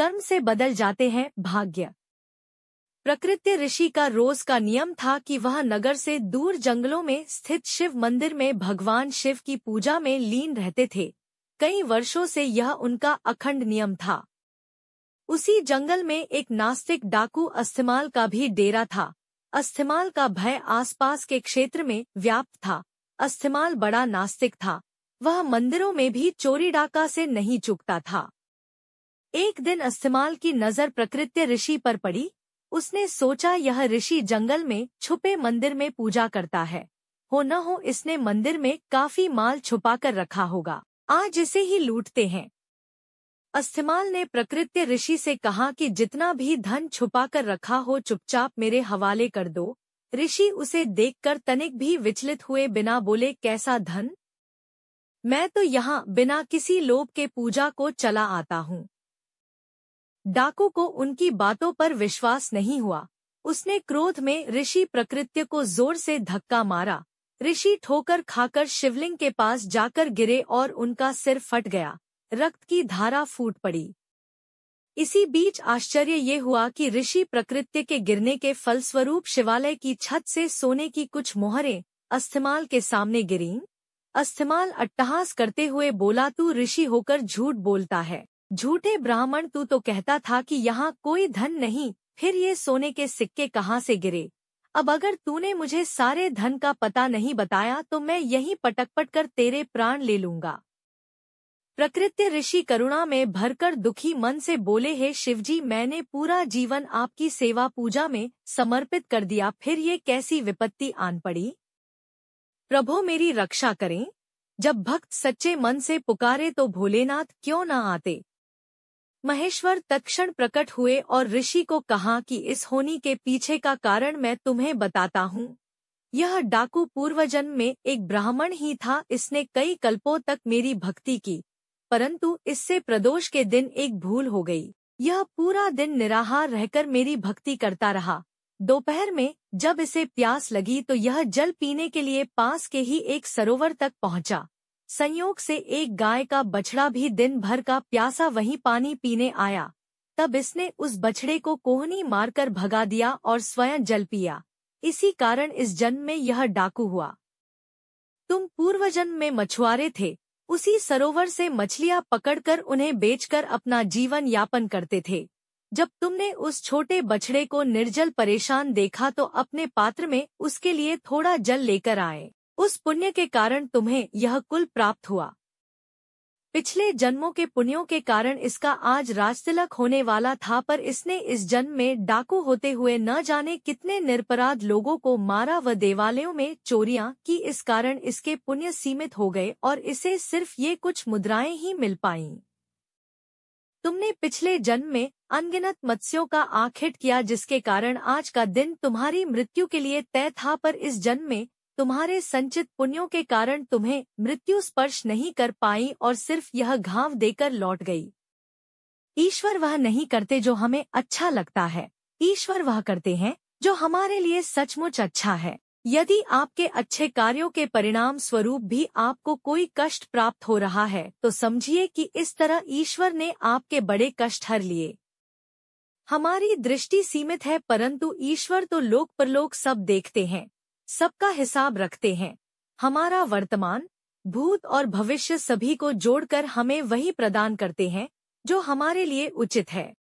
कर्म से बदल जाते हैं भाग्य प्रकृति ऋषि का रोज का नियम था कि वह नगर से दूर जंगलों में स्थित शिव मंदिर में भगवान शिव की पूजा में लीन रहते थे कई वर्षों से यह उनका अखंड नियम था उसी जंगल में एक नास्तिक डाकू अस्थमाल का भी डेरा था अस्थमाल का भय आसपास के क्षेत्र में व्याप्त था अस्थमाल बड़ा नास्तिक था वह मंदिरों में भी चोरी डाका से नहीं चुकता था एक दिन अस्तमाल की नजर प्रकृत्य ऋषि पर पड़ी उसने सोचा यह ऋषि जंगल में छुपे मंदिर में पूजा करता है हो न हो इसने मंदिर में काफी माल छुपा कर रखा होगा आज इसे ही लूटते हैं अस्थमाल ने प्रकृत्य ऋषि से कहा कि जितना भी धन छुपा कर रखा हो चुपचाप मेरे हवाले कर दो ऋषि उसे देखकर तनिक भी विचलित हुए बिना बोले कैसा धन मैं तो यहाँ बिना किसी लोभ के पूजा को चला आता हूँ डाकू को उनकी बातों पर विश्वास नहीं हुआ उसने क्रोध में ऋषि प्रकृत्य को जोर से धक्का मारा ऋषि ठोकर खाकर शिवलिंग के पास जाकर गिरे और उनका सिर फट गया रक्त की धारा फूट पड़ी इसी बीच आश्चर्य ये हुआ कि ऋषि प्रकृत्य के गिरने के फलस्वरूप शिवालय की छत से सोने की कुछ मोहरें अस्थमाल के सामने गिरी अस्थमाल अट्टहास करते हुए बोला तू ऋषि होकर झूठ बोलता है झूठे ब्राह्मण तू तो कहता था कि यहाँ कोई धन नहीं फिर ये सोने के सिक्के कहाँ से गिरे अब अगर तूने मुझे सारे धन का पता नहीं बताया तो मैं यहीं पटक पट कर तेरे प्राण ले लूंगा प्रकृत्य ऋषि करुणा में भरकर दुखी मन से बोले हे शिवजी मैंने पूरा जीवन आपकी सेवा पूजा में समर्पित कर दिया फिर ये कैसी विपत्ति आन पड़ी प्रभो मेरी रक्षा करें जब भक्त सच्चे मन से पुकारे तो भोलेनाथ क्यों ना आते महेश्वर तत्क्षण प्रकट हुए और ऋषि को कहा कि इस होनी के पीछे का कारण मैं तुम्हें बताता हूँ यह डाकू पूर्वजन्म में एक ब्राह्मण ही था इसने कई कल्पों तक मेरी भक्ति की परंतु इससे प्रदोष के दिन एक भूल हो गई यह पूरा दिन निराहार रहकर मेरी भक्ति करता रहा दोपहर में जब इसे प्यास लगी तो यह जल पीने के लिए पास के ही एक सरोवर तक पहुंचा संयोग से एक गाय का बछड़ा भी दिन भर का प्यासा वहीं पानी पीने आया तब इसने उस बछड़े को कोहनी मारकर भगा दिया और स्वयं जल पिया इसी कारण इस जन्म में यह डाकू हुआ तुम पूर्व जन्म में मछुआरे थे उसी सरोवर से मछलियां पकड़कर उन्हें बेचकर अपना जीवन यापन करते थे जब तुमने उस छोटे बछड़े को निर्जल परेशान देखा तो अपने पात्र में उसके लिए थोड़ा जल लेकर आए उस पुण्य के कारण तुम्हें यह कुल प्राप्त हुआ पिछले जन्मों के पुण्यों के कारण इसका आज राजतिलक होने वाला था पर इसने इस जन्म में डाकू होते हुए न जाने कितने निरपराध लोगों को मारा व देवालयों में चोरियां की इस कारण इसके पुण्य सीमित हो गए और इसे सिर्फ ये कुछ मुद्राएं ही मिल पाईं। तुमने पिछले जन्म में अनगिनत मत्स्यों का आखिट किया जिसके कारण आज का दिन तुम्हारी मृत्यु के लिए तय था पर इस जन्म में तुम्हारे संचित पुण्यों के कारण तुम्हें मृत्यु स्पर्श नहीं कर पाई और सिर्फ यह घाव देकर लौट गई ईश्वर वह नहीं करते जो हमें अच्छा लगता है ईश्वर वह करते हैं जो हमारे लिए सचमुच अच्छा है यदि आपके अच्छे कार्यों के परिणाम स्वरूप भी आपको कोई कष्ट प्राप्त हो रहा है तो समझिए कि इस तरह ईश्वर ने आपके बड़े कष्ट हर लिए हमारी दृष्टि सीमित है परंतु ईश्वर तो लोक परलोक सब देखते हैं सबका हिसाब रखते हैं हमारा वर्तमान भूत और भविष्य सभी को जोड़कर हमें वही प्रदान करते हैं जो हमारे लिए उचित है